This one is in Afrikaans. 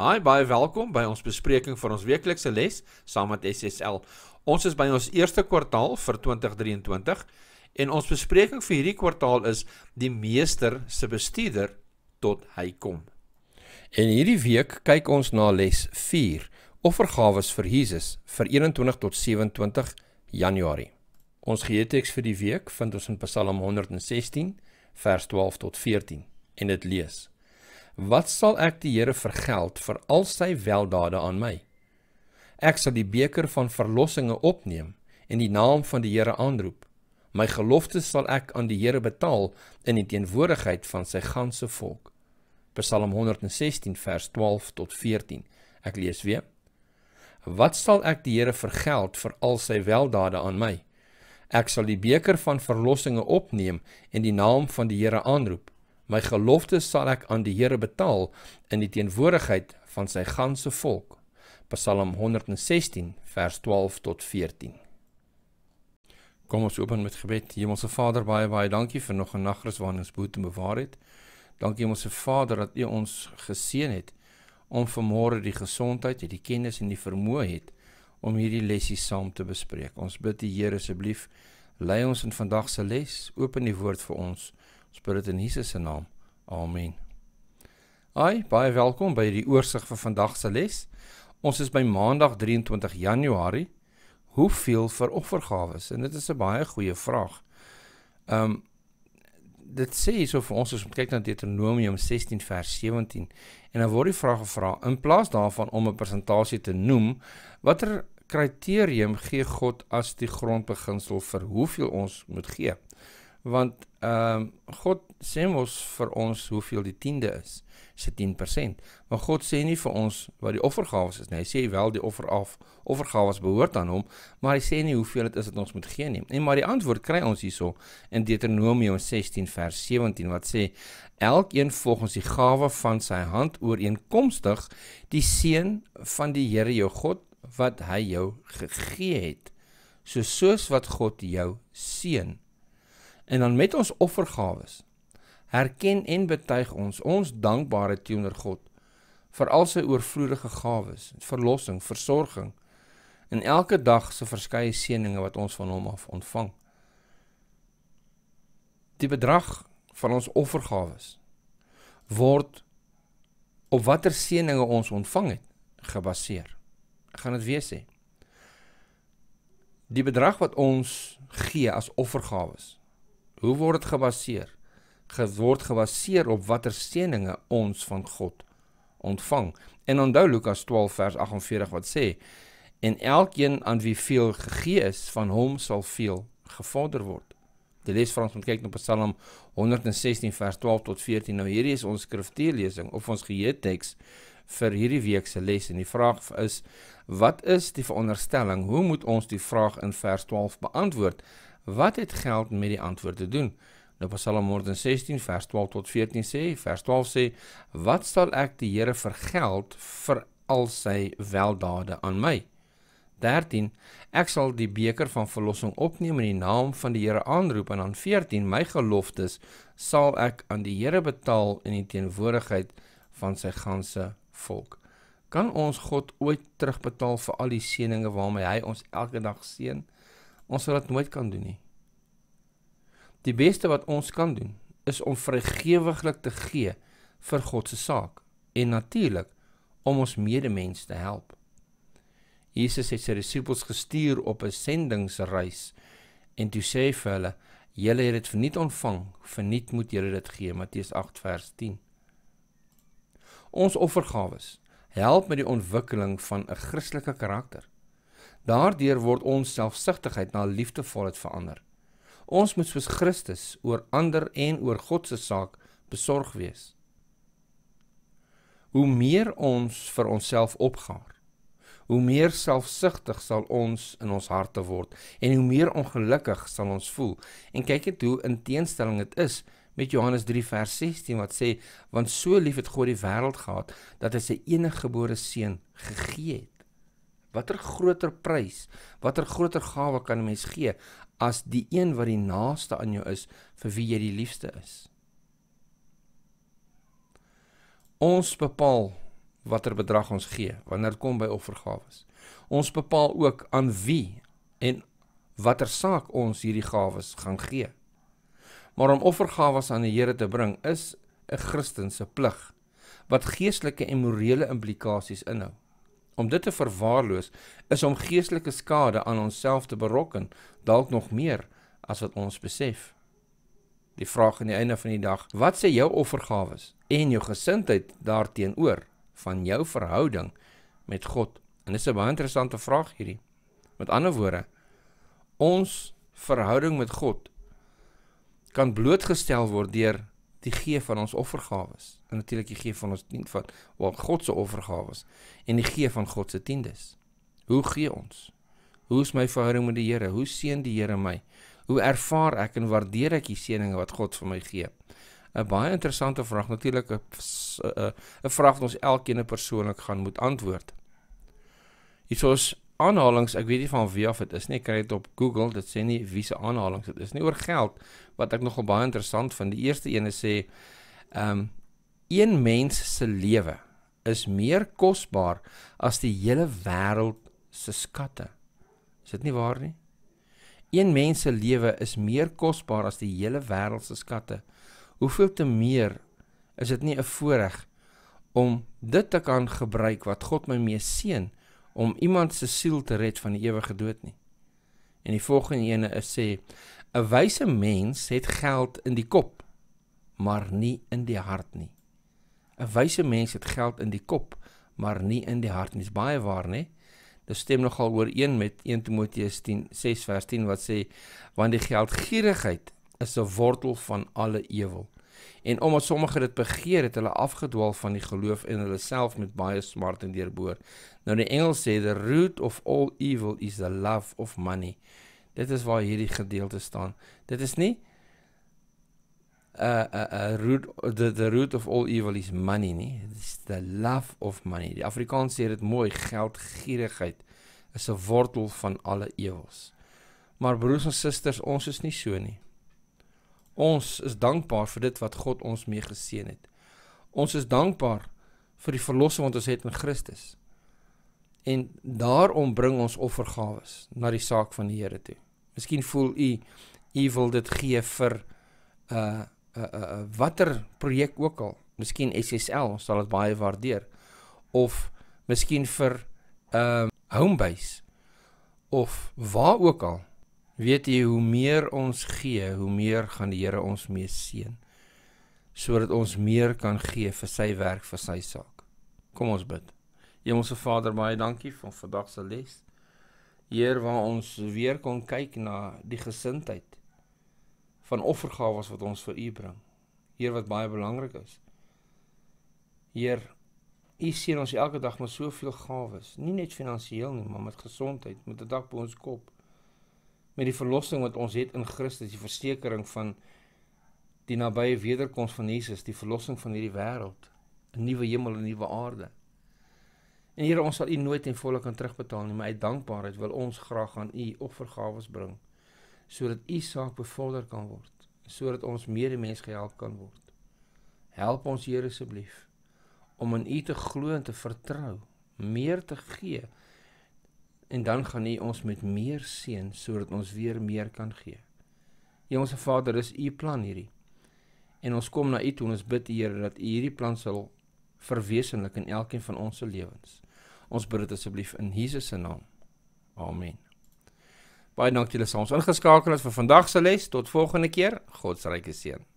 Hi, baie welkom by ons bespreking van ons weeklikse les saam met SSL. Ons is by ons eerste kwartaal vir 2023 en ons bespreking vir hierdie kwartaal is die meester se bestuurder tot hy kom. En hierdie week kyk ons na les 4, offergawes vir Jesus vir 21 tot 27 Januarie. Ons geheeteks vir die week vind ons in Psalm 116 vers 12 tot 14 en dit lees: Wat sal ek die Here vergeld vir al sy weldade aan my? Ek sal die beker van verlossinge opneem en die naam van die Here aanroep. My gelofte sal ek aan die Here betaal in die teenwoordigheid van sy ganse volk. Psalm 116 vers 12 tot 14. Ek lees weer. Wat sal ek die Here vergeld vir al sy weldade aan my? Ek sal die beker van verlossinge opneem en die naam van die Here aanroep. My gelofte sal ek aan die Here betaal in die teenwoordigheid van sy ganse volk. Psalm 116 vers 12 tot 14. Kom ons open met gebed. Hemelse Vader, baie baie dankie vir nog 'n nagrus waarin ons boet en bewaar het. Dankie Hemelse Vader dat U ons geseën het om vanmôre die gesondheid, die kennis en die vermoë het om hierdie lessie saam te bespreek. Ons bid U Here asseblief, lei ons in vandag se les, open die woord vir ons Ons bid dit in Jesus se naam. Amen. Ai, baie welkom by die oorsig vir vandag se les. Ons is by Maandag 23 Januarie. Hoeveel vir offergawes? En dit is 'n baie goeie vraag. Ehm um, dit sê hierso vir ons as ons kyk na Deuteronomium 16 vers 17 en dan word die vraag gevra in plaas daarvan om 'n persentasie te noem, watter kriterium gee God as die grondbeginsel vir hoeveel ons moet gee? want ehm um, God sê mos vir ons hoeveel die tiende is, is 10%. Maar God sê nie vir ons wat die offergawe is nie. Hy sê wel die offer af, offergawe behoort aan hom, maar hy sê nie hoeveel dit is wat ons moet gee nie. En nee, maar die antwoord kry ons hierso in Deuteronomium 16 vers 17 wat sê elkeen volgens die gawe van sy hand ooreenkomstig die seën van die Here jou God wat hy jou gegee het. So soos wat God jou seën En dan met ons offergawes herken en betuig ons ons dankbare teenoor God vir al sy oorvloedige gawes, verlossing, versorging en elke dag se verskeie seënings wat ons van hom af ontvang. Die bedrag van ons offergawes word op watter seënings ons ontvang het gebaseer. Ek gaan dit weer sê. Die bedrag wat ons gee as offergawes Hoe word dit gebaseer? Geword gebaseer op watter seëninge ons van God ontvang. En onthou Lukas 12 vers 48 wat sê: En elkeen aan wie veel gegee is, van hom sal veel gevorder word. Die les vir ons moet kyk na Psalm 116 vers 12 tot 14. Nou hierdie is ons skriftelesing of ons geheeteks vir hierdie week se les en die vraag is: Wat is die veronderstelling? Hoe moet ons die vraag in vers 12 beantwoord? Wat het geld met die antwoord te doen? Nou Psalm 116 vers 12 tot 14 sê, vers 12 sê, wat sal ek die Here vir geld vir al sy weldade aan my? 13 Ek sal die beker van verlossing opneem in die naam van die Here aanroep en dan 14 my geloftes sal ek aan die Here betaal in die teenwoordigheid van sy ganse volk. Kan ons God ooit terugbetaal vir al die seënings waarmee hy ons elke dag seën? ons sal dit nooit kan doen nie. Die beste wat ons kan doen is om vrygewiglik te gee vir God se saak en natuurlik om ons medemens te help. Jesus het sy disippels gestuur op 'n sendingsreis en toe sê hy vir hulle: "Julle het dit verniet ontvang, verniet moet julle dit gee." Matteus 8 vers 10. Ons offergawe help met die ontwikkeling van 'n Christelike karakter. Daardeur word ons selfsugtigheid na liefdevolheid verander. Ons moet soos Christus oor ander en oor God se saak besorg wees. Hoe meer ons vir onsself opgaar, hoe meer selfsugtig sal ons in ons harte word en hoe meer ongelukkig sal ons voel. En kyk net hoe in teenstelling dit is met Johannes 3 vers 16 wat sê want so lief het God die wêreld gehad dat hy sy enige gebore seun gegee het Watter groter prys, watter groter gawe kan 'n mens gee as die een wat die naaste aan jou is vir wie jy die liefste is? Ons bepaal watter bedrag ons gee wanneer dit kom by offergawes. Ons bepaal ook aan wie en watter saak ons hierdie gawes gaan gee. Maar om offergawes aan die Here te bring is 'n Christen se plig wat geestelike en morele implikasies inhoud. Om dit te verwaarloos is om geestelike skade aan onsself te berokken, dalk nog meer as wat ons besef. Die vraag aan die einde van die dag, wat sê jou offergawes en jou gesindheid daarteenoor van jou verhouding met God? En dis 'n baie interessante vraag hierdie. Met ander woorde, ons verhouding met God kan blootgestel word deur die gee van ons offergawes en natuurlik die gee van ons tiende wat wat God se offergawe is en die gee van God se tiendes. Hoe gee ons? Hoe is my verhouding met die Here? Hoe seën die Here my? Hoe ervaar ek en waardeer ek die seëninge wat God vir my gee? 'n Baie interessante vraag, natuurlik 'n eh, eh, 'n vraag wat ons elkeen persoonlik gaan moet antwoord. Hiersoos aanhalings, ek weet nie van wie af dit is nie, kry dit op Google, dit sê nie wie se aanhalings dit is nie oor geld wat ek nogal baie interessant vind. Die eerste een sê ehm um, een mens se lewe is meer kosbaar as die hele wêreld se skatte. Is dit nie waar nie? Een mens se lewe is meer kosbaar as die hele wêreld se skatte. Hoeveel te meer is dit nie 'n voorreg om dit te kan gebruik wat God my mee seën om iemand se siel te red van die ewige dood nie. En die volgende ene is sê 'n wyse mens het geld in die kop maar nie in die hart nie. 'n wyse mens het geld in die kop, maar nie in die hart nie. Dis baie waar, né? Dit stem nogal ooreen met 1 Timoteus 10:6 vers 10 wat sê: "Want die geldgierigheid is 'n wortel van alle ewel." En omdat sommige dit begeer, het hulle afgedwaal van die geloof en hulle self met baie smart en deurboor. Nou die Engels sê: "The root of all evil is the love of money." Dit is waar hierdie gedeelte staan. Dit is nie uh, uh, uh, root, the, the root of all evil is money nie. It's the love of money. Die Afrikaans sê dit mooi, geldgierigheid is 'n wortel van alle ewels. Maar broers en susters, ons is nie so nie. Ons is dankbaar vir dit wat God ons mee geseën het. Ons is dankbaar vir die verlossing wat ons het in Christus. En daarom bring ons offergawes na die saak van die Here toe. Miskien voel u u wil dit gee vir 'n uh, uh, watter projek ook al, miskien SSL sal dit baie waardeer of miskien vir ehm uh, homebase of waar ook al. Weet jy hoe meer ons gee, hoe meer gaan die Here ons mee seën sodat ons meer kan gee vir sy werk, vir sy saak. Kom ons bid. Hemelse Vader, baie dankie vir vandag se les. Heer, waar ons weer kon kyk na die gesindheid van offergawe wat ons vir u bring. Heer wat baie belangrik is. Heer, u sien ons elke dag met soveel gawes, nie net finansiëel nie, maar met gesondheid, met 'n dak bo ons kop, met die verlossing wat ons het in Christus, die versekering van die nabye wederkoms van Jesus, die verlossing van hierdie wêreld, 'n nuwe hemel en 'n nuwe aarde. En Here, ons sal u nooit en volle kan terugbetaal nie, maar uit dankbaarheid wil ons graag aan u offergawe bring sodat u saak bevorder kan word, sodat ons medemens gehelp kan word. Help ons Here asseblief om in u te glo en te vertrou, meer te gee en dan gaan u ons met meer seën sodat ons weer meer kan gee. Ja ons Vader, is u plan hierdie. En ons kom na u toe en ons bid Here dat u hierdie plan sal verwesenlik in elkeen van ons se lewens. Ons bid dit asseblief in Jesus se naam. Amen. Baie dankie dat julle saam ons ingeskakel het vir vandag se les. Tot volgende keer. God se ryke seën.